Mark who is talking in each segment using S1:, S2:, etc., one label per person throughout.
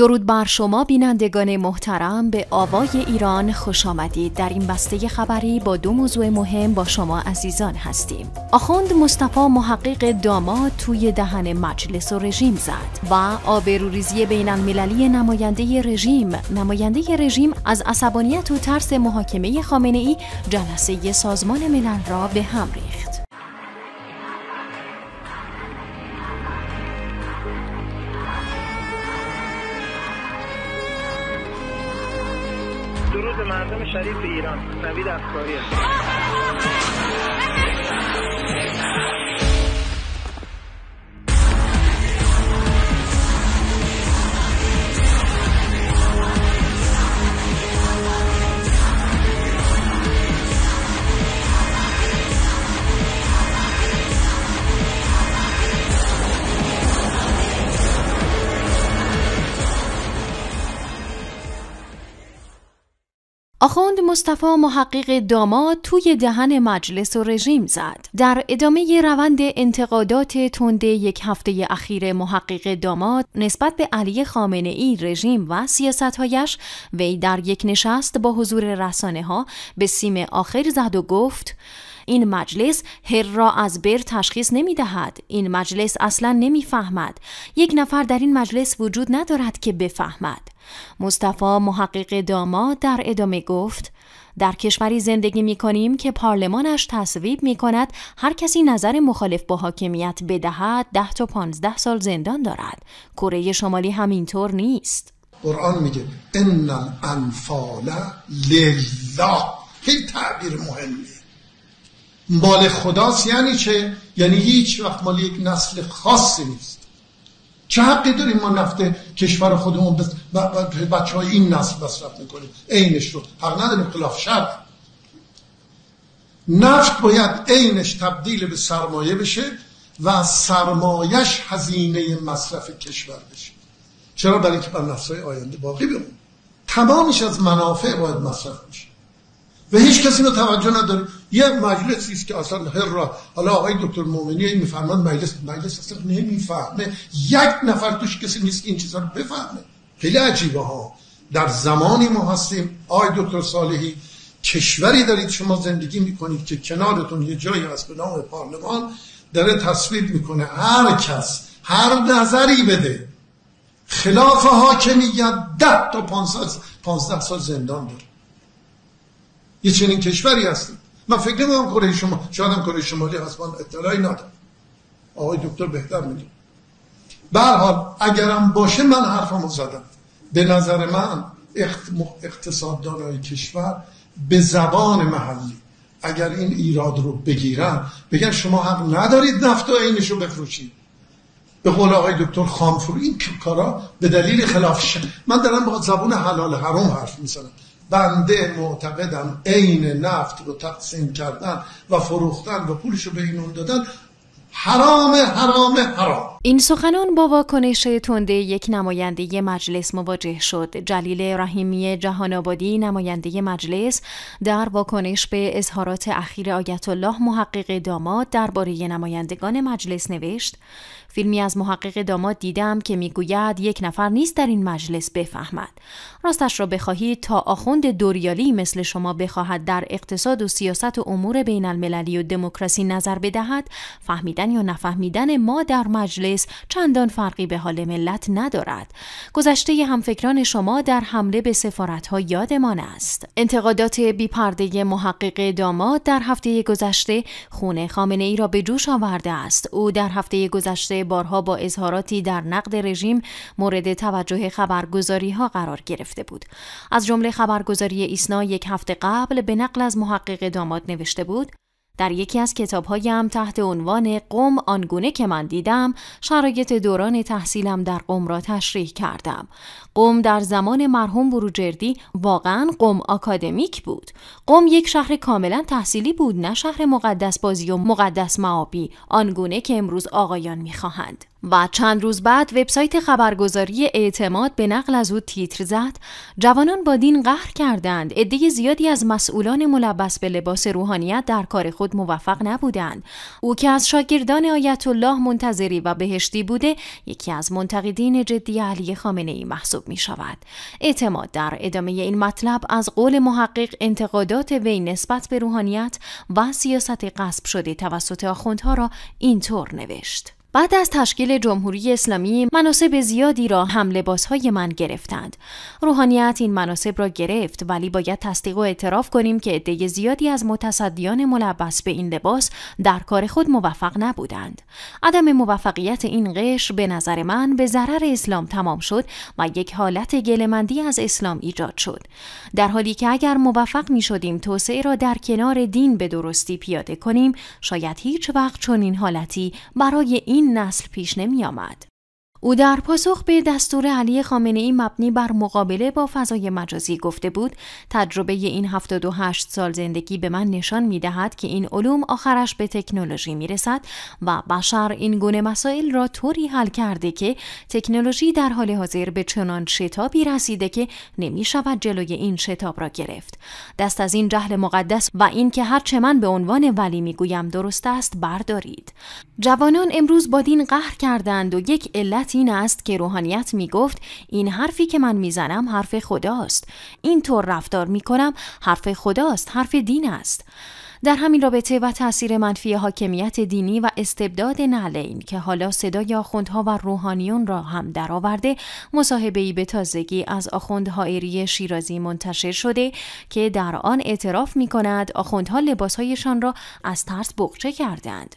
S1: درود بر شما بینندگان محترم به آوای ایران خوش آمدید در این بسته خبری با دو موضوع مهم با شما عزیزان هستیم آخوند مصطفی محقق داماد توی دهن مجلس و رژیم زد و آبروریزی بین المللی نماینده رژیم نماینده رژیم از عصبانیت و ترس محاکمه خامنه ای جلسه سازمان ملل را به هم ریخت مردم شریف ایران نوید افکاری آخوند مصطفی محقق داماد توی دهن مجلس و رژیم زد. در ادامه روند انتقادات تند یک هفته اخیر محقق داماد نسبت به علی خامنه ای رژیم و سیاستهایش وی در یک نشست با حضور رسانه ها به سیم آخر زد و گفت این مجلس هر را از بر تشخیص نمی دهد. این مجلس اصلا نمی فهمد. یک نفر در این مجلس وجود ندارد که بفهمد. مصطفی محقق داما در ادامه گفت در کشوری زندگی می کنیم که پارلمانش تصویب می کند هر کسی نظر مخالف با حاکمیت بدهد ده تا پانزده سال زندان دارد. کره شمالی همینطور نیست.
S2: قرآن میگه ان الانفال لله هی تعبیر مهمی مال خداست یعنی چه؟ یعنی هیچ وقت مال یک نسل خاصی نیست چه حقی داریم ما نفت کشور خودمون بس... بچه های این نسل مصرف میکنیم عینش رو حق نداریم خلاف شرط نفت باید عینش تبدیل به سرمایه بشه و سرمایش هزینه مصرف کشور بشه چرا برای اینکه بر های آینده باقی بمونه تمامش از منافع باید مصرف بشه و هیچ کسی رو توجه نداره یه مجلسی است که اصلا هر را حالا آقای دکتر مؤمنی میفهمند مجلس مجلس اصلا نمیفهمه یک نفر توش کسی نیست که این چیزا رو بفهمه خیلی عجیبه ها در زمانی ما هستیم آقای دکتر صالحی کشوری دارید شما زندگی میکنید که کنارتون یه جایی هست به نام پارلمان داره تصویب میکنه هر کس هر نظری بده خلاف حاکمیت ده تا 500 سال زندان داره یه چنین کشوری هستیم من فکر نمیم کره شما شاید هم کره شمالی هست اطلاعی ندارم آقای دکتر بهتر میگه به حال اگرم باشه من حرفمو زدم به نظر من اقتصاددارای کشور به زبان محلی اگر این ایراد رو بگیرن بگن شما حق ندارید نفت و عینش رو بفروشید به قول آقای دکتر خامفور این کارا به دلیل خلاف شن. من دارم با زبون حلال حرام حرف میزنم بنده معتقدم عین نفت رو تقسیم کردن و فروختن و پولش رو به اینون دادن حرام حرام حرام
S1: این سخنان با واکنش تنده یک نماینده مجلس مواجه شد. جلیل رحیمی جهان آبادی نماینده مجلس در واکنش به اظهارات اخیر آیت الله محقق داماد درباره نمایندگان مجلس نوشت: فیلمی از محقق داماد دیدم که میگوید یک نفر نیست در این مجلس بفهمد. راستش را بخواهید تا آخوند دوریالی مثل شما بخواهد در اقتصاد و سیاست و امور بین المللی و دموکراسی نظر بدهد، فهمیدن یا نفهمیدن ما در مجلس چندان فرقی به حال ملت ندارد. گذشته همفکران شما در حمله به سفارتها یادمان است. انتقادات بیپرده محقق داماد در هفته گذشته خونه خامنه ای را به جوش آورده است. او در هفته گذشته بارها با اظهاراتی در نقد رژیم مورد توجه خبرگزاری ها قرار گرفته بود. از جمله خبرگزاری ایسنا یک هفته قبل به نقل از محقق داماد نوشته بود در یکی از کتابهایم تحت عنوان قوم آنگونه که من دیدم شرایط دوران تحصیلم در قوم را تشریح کردم قوم در زمان مرحوم بروجردی واقعا قوم آکادمیک بود قوم یک شهر کاملا تحصیلی بود نه شهر مقدس بازی و مقدس معابی آنگونه که امروز آقایان میخواهند و چند روز بعد وبسایت خبرگزاری اعتماد به نقل از او تیتر زد جوانان با دین قهر کردند عده زیادی از مسئولان ملبس به لباس روحانیت در کار خود موفق نبودند او که از شاگردان آیت الله منتظری و بهشتی بوده یکی از منتقدین جدی علی خامنه ای محسوب می شود اعتماد در ادامه این مطلب از قول محقق انتقادات وی نسبت به روحانیت و سیاست غصب شده توسط آخوندها را اینطور نوشت بعد از تشکیل جمهوری اسلامی مناسب زیادی را هم لباسهای من گرفتند روحانیت این مناسب را گرفت ولی باید تصدیق و اعتراف کنیم که عده زیادی از متصدیان ملبس به این لباس در کار خود موفق نبودند عدم موفقیت این قشر به نظر من به ضرر اسلام تمام شد و یک حالت گلمندی از اسلام ایجاد شد در حالی که اگر موفق می شدیم توسعه را در کنار دین به درستی پیاده کنیم شاید هیچ وقت چنین حالتی برای این این نسل پیش نمی آمد. او در پاسخ به دستور علی خامنه ای مبنی بر مقابله با فضای مجازی گفته بود تجربه این 78 سال زندگی به من نشان می دهد که این علوم آخرش به تکنولوژی می رسد و بشر این گونه مسائل را طوری حل کرده که تکنولوژی در حال حاضر به چنان شتابی رسیده که نمی شود جلوی این شتاب را گرفت دست از این جهل مقدس و اینکه چه من به عنوان ولی می گویم درست است بردارید جوانان امروز با دین قهر کردند و یک علت این است که روحانیت می گفت این حرفی که من میزنم حرف خداست اینطور رفتار می کنم حرف خداست حرف دین است در همین رابطه و تاثیر منفی حاکمیت دینی و استبداد نعلین که حالا صدای آخوندها و روحانیون را هم درآورده ای به تازگی از آخوند حائری شیرازی منتشر شده که در آن اعتراف می کند آخوندها لباسهایشان را از ترس بغچه کردند.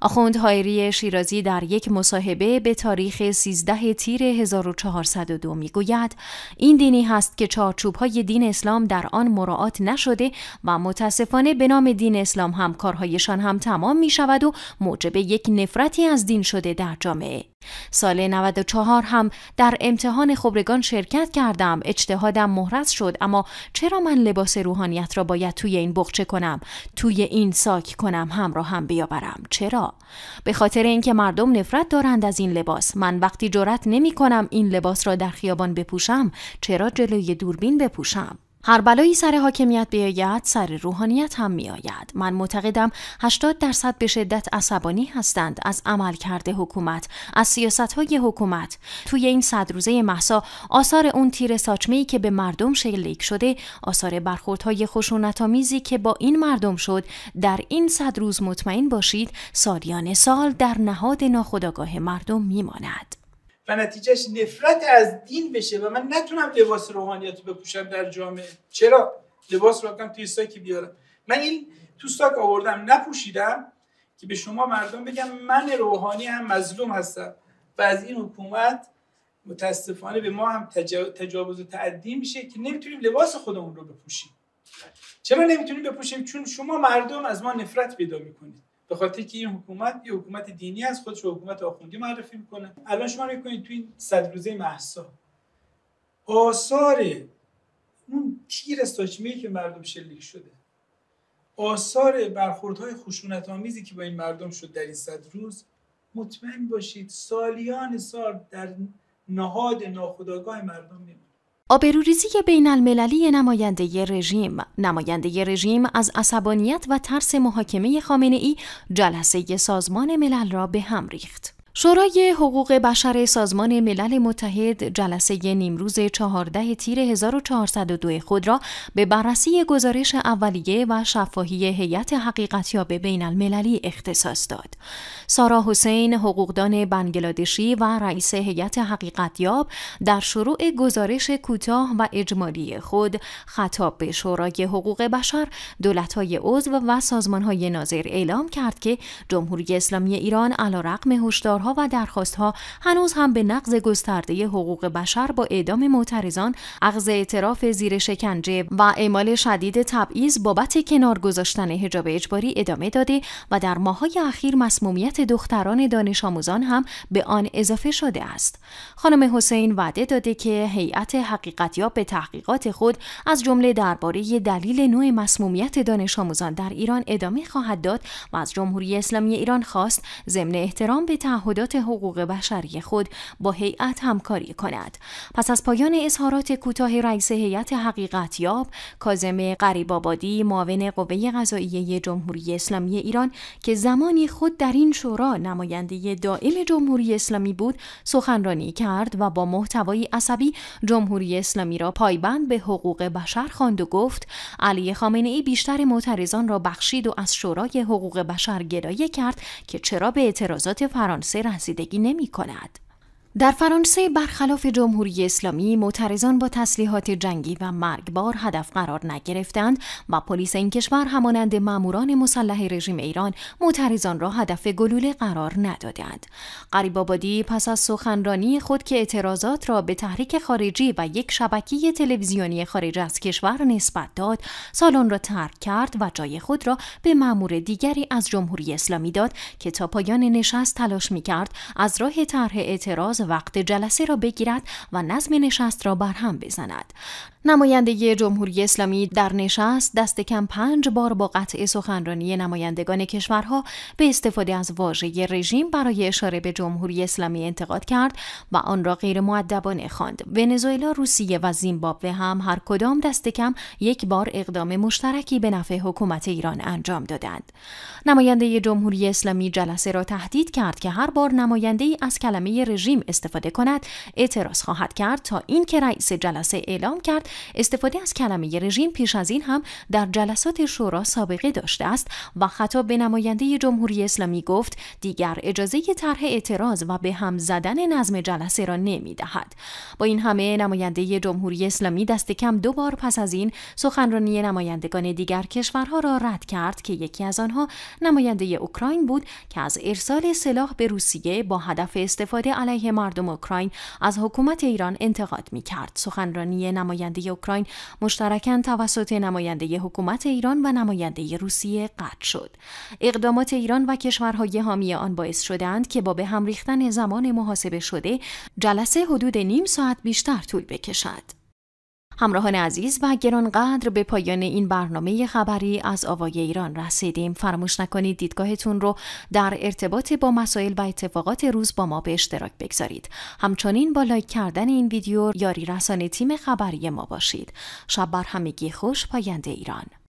S1: آخوند حائری شیرازی در یک مصاحبه به تاریخ 13 تیر 1402 می گوید این دینی هست که چارچوب های دین اسلام در آن مراعات نشده و متاسفانه به نام دین دین اسلام هم کارهایشان هم تمام می شود و موجب یک نفرتی از دین شده در جامعه. سال 94 هم در امتحان خبرگان شرکت کردم اجتهادم محرز شد اما چرا من لباس روحانیت را باید توی این بخچه کنم توی این ساک کنم هم را هم بیاورم چرا به خاطر اینکه مردم نفرت دارند از این لباس من وقتی جرأت نمی کنم این لباس را در خیابان بپوشم چرا جلوی دوربین بپوشم هر بلایی سر حاکمیت بیاید سر روحانیت هم میآید من معتقدم 80 درصد به شدت عصبانی هستند از کرده حکومت از سیاست های حکومت توی این صد روزه محسا آثار اون تیر ساچمه که به مردم شلیک شده آثار برخوردهای خشونتآمیزی که با این مردم شد در این صد روز مطمئن باشید سالیان سال در نهاد ناخودآگاه مردم میماند و نتیجهش نفرت از دین بشه و من نتونم لباس روحانیت رو بپوشم در جامعه چرا لباس رو توی ساکی بیارم من این تو ساک آوردم نپوشیدم که به شما مردم بگم من روحانی هم مظلوم هستم و از این حکومت متاسفانه به ما هم تجاوز و تعدی میشه که نمیتونیم لباس خودمون رو بپوشیم چرا نمیتونیم بپوشیم چون شما مردم از ما نفرت پیدا میکنید به خاطر که این حکومت یه حکومت دینی از خودش حکومت آخوندی معرفی میکنه الان شما میکنید تو این صد روزه محسا آثار اون تیر استاچمه که مردم شلیک شده آثار برخوردهای خشونت آمیزی که با این مردم شد در این صد روز مطمئن باشید سالیان سال در نهاد ناخودآگاه مردم میمونه آبروریزی بین المللی نماینده رژیم نماینده رژیم از عصبانیت و ترس محاکمه خامنه ای جلسه سازمان ملل را به هم ریخت. شورای حقوق بشر سازمان ملل متحد جلسه نیمروز 14 تیر 1402 خود را به بررسی گزارش اولیه و شفاهی هیئت حقیقتیاب بین المللی اختصاص داد. سارا حسین حقوقدان بنگلادشی و رئیس هیئت حقیقتیاب در شروع گزارش کوتاه و اجمالی خود خطاب به شورای حقوق بشر، دولت‌های عضو و سازمان‌های ناظر اعلام کرد که جمهوری اسلامی ایران علیرغم هشدار کارها و درخواستها هنوز هم به نقض گسترده حقوق بشر با اعدام معترضان، عقض اعتراف زیر شکنجه و اعمال شدید تبعیض بابت کنار گذاشتن حجاب اجباری ادامه داده و در ماهای اخیر مسمومیت دختران دانش آموزان هم به آن اضافه شده است. خانم حسین وعده داده که هیئت حقیقتیاب به تحقیقات خود از جمله درباره دلیل نوع مسمومیت دانش آموزان در ایران ادامه خواهد داد و از جمهوری اسلامی ایران خواست ضمن احترام به تعهدات حقوق بشری خود با هیئت همکاری کند پس از پایان اظهارات کوتاه رئیس هیئت حقیقتیاب کاظم آبادی معاون قوه قضاییه جمهوری اسلامی ایران که زمانی خود در این شورا نماینده دائم جمهوری اسلامی بود سخنرانی کرد و با محتوایی عصبی جمهوری اسلامی را پایبند به حقوق بشر خواند و گفت علی خامنه ای بیشتر معترضان را بخشید و از شورای حقوق بشر گرایه کرد که چرا به اعتراضات فرانسه رسیدگی نمی کند. در فرانسه برخلاف جمهوری اسلامی معترضان با تسلیحات جنگی و مرگبار هدف قرار نگرفتند و پلیس این کشور همانند ماموران مسلح رژیم ایران معترضان را هدف گلوله قرار ندادند قریب آبادی پس از سخنرانی خود که اعتراضات را به تحریک خارجی و یک شبکه تلویزیونی خارج از کشور نسبت داد سالن را ترک کرد و جای خود را به مامور دیگری از جمهوری اسلامی داد که تا پایان نشست تلاش میکرد از راه طرح اعتراض وقت جلسه را بگیرد و نظم نشست را برهم بزند نماینده جمهوری اسلامی در نشست دست کم پنج بار با قطع سخنرانی نمایندگان کشورها به استفاده از واژه رژیم برای اشاره به جمهوری اسلامی انتقاد کرد و آن را غیر معدبانه خواند. ونزوئلا، روسیه و زیمبابوه هم هر کدام دست کم یک بار اقدام مشترکی به نفع حکومت ایران انجام دادند. نماینده جمهوری اسلامی جلسه را تهدید کرد که هر بار نماینده ای از کلمه رژیم استفاده کند اعتراض خواهد کرد تا اینکه رئیس جلسه اعلام کرد استفاده از کلمه رژیم پیش از این هم در جلسات شورا سابقه داشته است و خطاب به نماینده جمهوری اسلامی گفت دیگر اجازه طرح اعتراض و به هم زدن نظم جلسه را نمی دهد. با این همه نماینده جمهوری اسلامی دست کم دو بار پس از این سخنرانی نمایندگان دیگر کشورها را رد کرد که یکی از آنها نماینده اوکراین بود که از ارسال سلاح به روسیه با هدف استفاده علیه مردم اوکراین از حکومت ایران انتقاد می کرد. سخنرانی نماینده اوکراین مشترکاً توسط نماینده حکومت ایران و نماینده روسیه قطع شد. اقدامات ایران و کشورهای حامی آن باعث شدند که با به هم ریختن زمان محاسبه شده جلسه حدود نیم ساعت بیشتر طول بکشد. همراهان عزیز و گرانقدر به پایان این برنامه خبری از آوای ایران رسیدیم فراموش نکنید دیدگاهتون رو در ارتباط با مسائل و اتفاقات روز با ما به اشتراک بگذارید همچنین با لایک کردن این ویدیو یاری رسانه تیم خبری ما باشید شب بر همگی خوش پاینده ایران